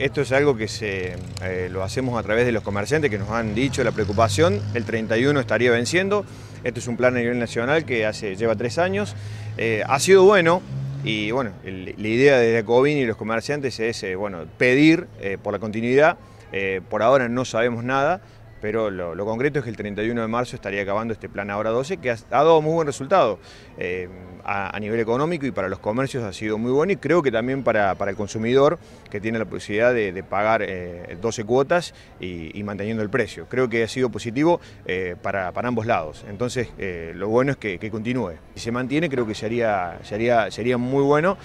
Esto es algo que eh, lo hacemos a través de los comerciantes que nos han dicho la preocupación. El 31 estaría venciendo. Este es un plan a nivel nacional que hace, lleva tres años. Eh, ha sido bueno, y bueno, la idea desde Covin y los comerciantes es eh, pedir por la continuidad. por ahora no sabemos nada, pero lo, concreto es que el 31 de marzo estaría acabando este plan Ahora 12, que ha, dado muy buen resultado eh, a, nivel económico y para los comercios ha sido muy bueno y creo que también para, el consumidor que tiene la posibilidad de, pagar 12 eh, cuotas y, manteniendo el precio. Creo que ha sido positivo eh, para, ambos lados. Entonces, lo bueno es que, continúe. Si se mantiene, creo que sería, sería, sería muy bueno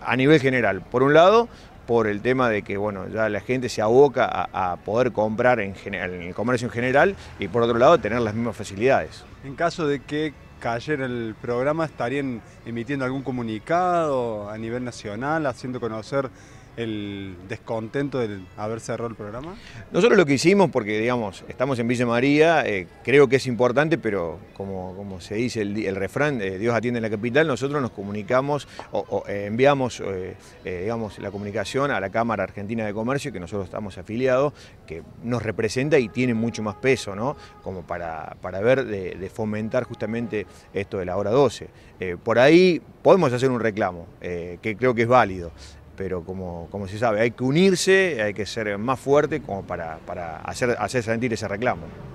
a nivel general. Por un lado, por el tema de que bueno, ya la gente se aboca a, poder comprar en, en el comercio en general y por otro lado tener las mismas facilidades. En caso de que cayera el programa, ¿estarían emitiendo algún comunicado a nivel nacional, haciendo conocer el descontento de haber cerrado el programa? Nosotros lo que hicimos, porque digamos, estamos en Villa María, eh, creo que es importante, pero como, se dice el, refrán, Dios atiende en la capital, nosotros nos comunicamos o, eh, enviamos eh, digamos, la comunicación a la Cámara Argentina de Comercio, que nosotros estamos afiliados, que nos representa y tiene mucho más peso, ¿no? Como para, para ver de, de fomentar justamente esto de la hora 12. por ahí podemos hacer un reclamo, que creo que es válido pero como, como se sabe, hay que unirse, hay que ser más fuerte como para, para hacer sentir ese reclamo.